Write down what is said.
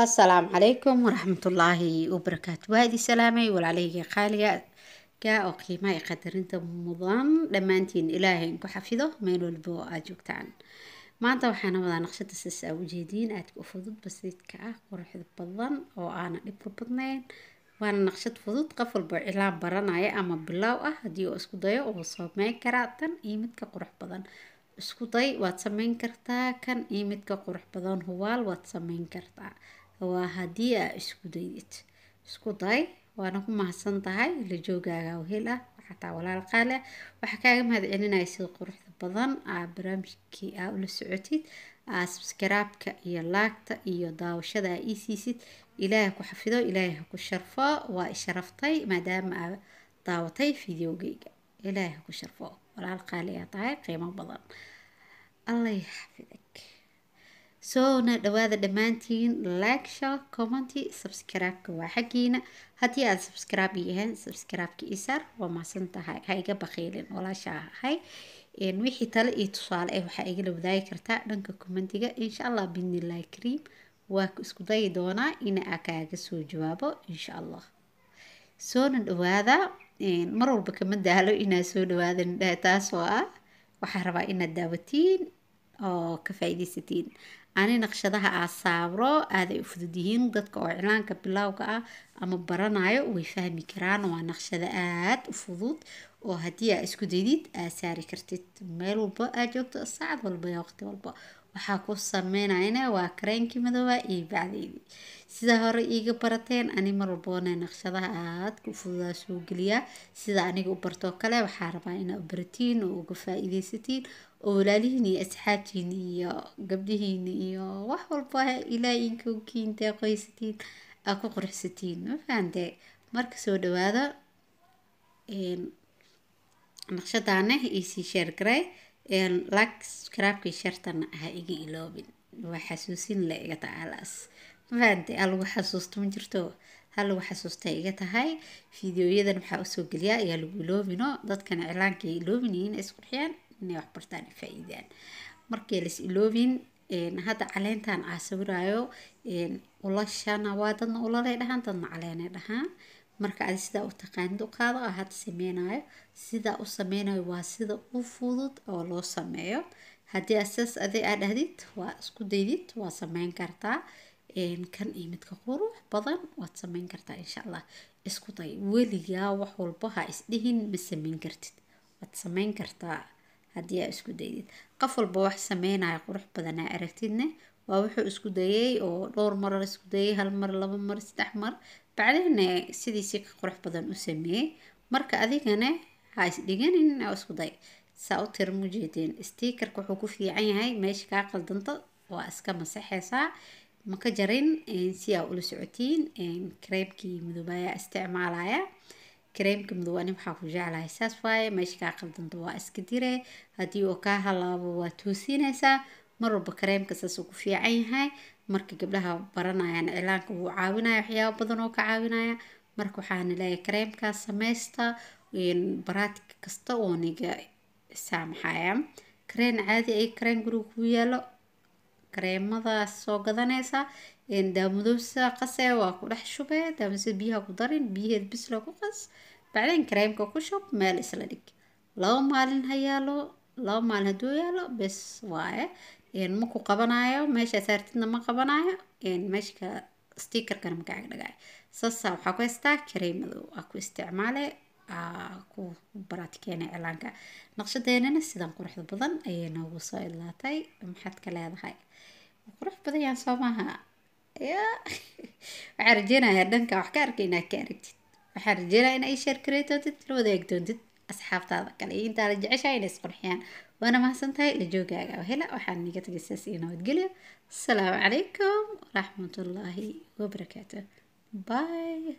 asalaamu calaykum waraxmatullaahi wabarakaatu waadi salaamay walaalahayga qaaligaga oo qiimaha i qadarinta mudan dhammaantiin ilaahayn ku xafido meel walbo aada joogtaan maanta waxaana wadaa naqshada sias aa ujeediin aadka u fudud basiidka ah quruxda badan oo aana dhibka badnayn waana naqshad fudud qof walbo cilaan baranaya ama bilaaw ah haddii oo isku dayo uu sameyn karaa tan iyo midka qurux badan isku day waad sameyn kartaa kan iyo midka qurux badan hubaal waad sameyn kartaa waa haddii aa isku daydid isku day waana ku mahadsan tahay la joogaaga whel ah xataa walaal qaale ah. waxaa kaaga mahad celinaya ah sida quruxda badan aa barnaamijkii aa ula socotid aa sabskaraabka iyo laagta iyo daawashada aa ii siisid ilaahay ku xafido ilaahay ha ku sharfo waa isharaftay maadaama aa daawatay fideogeyga ilaahay ku sharfo walaal qaali aa tahay qiimo badan allah xafidag soona dhawaada dhammaantiin likesha commenty subscribe-ka waa xaggiina haddii aad subscribe yahayn subscribe-ka isaar waa mahadsan tahay ha iga baqiilin ahay wixii tale iyo tusaale ah waxaa igala wadaagi kartaa dhanka commentiga insha allah bidnillahi kariim waa isku dayi doonaa ina aa kaaga soo jawaabo insha allah soona dhawaada mar walba kama daalo inaa soo dhawaada indhaha ah waxaa rabaa inaad daawatiin oo ka faa-iideysatiin ani naqshadaha aa saabro aaday u fudud yihiin dadka oo iclaanka bilowga ah ama baranayo way fahmi karaan waa naqshado aada u fudud oo haddii aa isku daydid aad saari kartid meel walba aad joogto saacad walba iyo waqti walba waxaa ku sameynayna waa kareenkii madooba ah iyo bacdeydii sidaa hore iiga barateen ani mar naqshadaha aadka ku fududaa soo geliyaa sida aniga u bartoo kale waxaa rabaa inaa baratiin oo uga faa-iideysatiin oo walaalihiin iyo asxaabtiina iyo gabdhihiina iyo wax walba ilaa inkokiinta qoysatiin aa ku qurxsatiin mafahante marka soo dhawaado naqshadaane iisii sheer garay laks karaabkii shartana aha iga iloobin waa xasuusin le iga tacaalaas mafaante alagu xasuusto ma jirto halagu xasuustay iga tahay fideoyadan waxaa usoo geliyaa ayaa lagu iloobino dadkana cilaanka ay iloobinyeen isku dhixiyaan inay waxbartaan faa-iidaan markay las iloobin hadda caleentan aa sawiraayo ulashana waa dadna ulalay dhahaan dadna caleenay dhahaan marka aad sidaa u taqaanid ah, u qaado oo sameynayo sidaa u sameynayo waa sida u fudud oo loo sameeyo haddii aad sidaas aday aa dhahdid waa isku daydid waa sameyn kartaa kan iyo midka qurux badan waad sameyn kartaa insha allah isku day weligaa wax walba ha isdhihin ma sameyn kartid waad sameyn kartaa haddii aa isku daydid qof walba wax sameynaya qurux badanaa aragtidne waa wuxuu isku dayay oo dhowr mar isku dayay hal mar laba mar saddex mar bacdina sidiisii ka qurux badan u sameeyey marka adigana ha isdhiganin oo isku day saa u tira mujeedeen stiikarka wuxuu ku fiican yahay meesha kaa qaldanto waa iska masaxeysaa maka jarin si aa ula socotiin kareemkii mudubaya isticmaalaya kareemka mudub ani waxaa ku jeclahay saas waaye meesha kaa qaldanto waa iska dire haddii uu kaa halaabo waa toosinaysaa mar walba kareemka saas uu ku fiican yahay marka gabdhaha baranayaan cilaanka wuu caawinaya waxyaabo badan oo ka caawinaya marka waxaana leeyahay kareemkaas samaysta baraadka kasta oo niga saamaxaya kareen caadi ay ah kareen guriga ku yaalo kareemadaas soo gadanaysa daamadoosa qase waa ku dhex shube daamadoosa biyaha ku darin biyaheed bisla ku qas bacdeen kareemka ku shub meel isla dhig laba maalin ha yaalo laba maalin haduu yaalo bes waaye maku qabanayo meesha saartidna ma qabanayo meeshka stickerkana magacaaga dhagaay saasa waxaa ku haystaa kareemadow aa ku isticmaale aa ku baraadkeena cilaanka naqshadeenana sidan quruxda badan ayay noogu soo idlaatay maxaad ka leedahay qurux badan yaan soo maaha ya waxaan rajeynayaa dhanka wax ka arka inaad ka aragtid waxaan rajeynaya in ay sheer kareetoontid la wadaag asxaabtaada kale iyo intaada jeceshahay inay isqurxiyaan waana mahadsantahay lajoogaga oo hela waxaan niga tegaysas iyo nabadgelyo asalaamu calaykum waraxmatullaahi wabarakaatu bye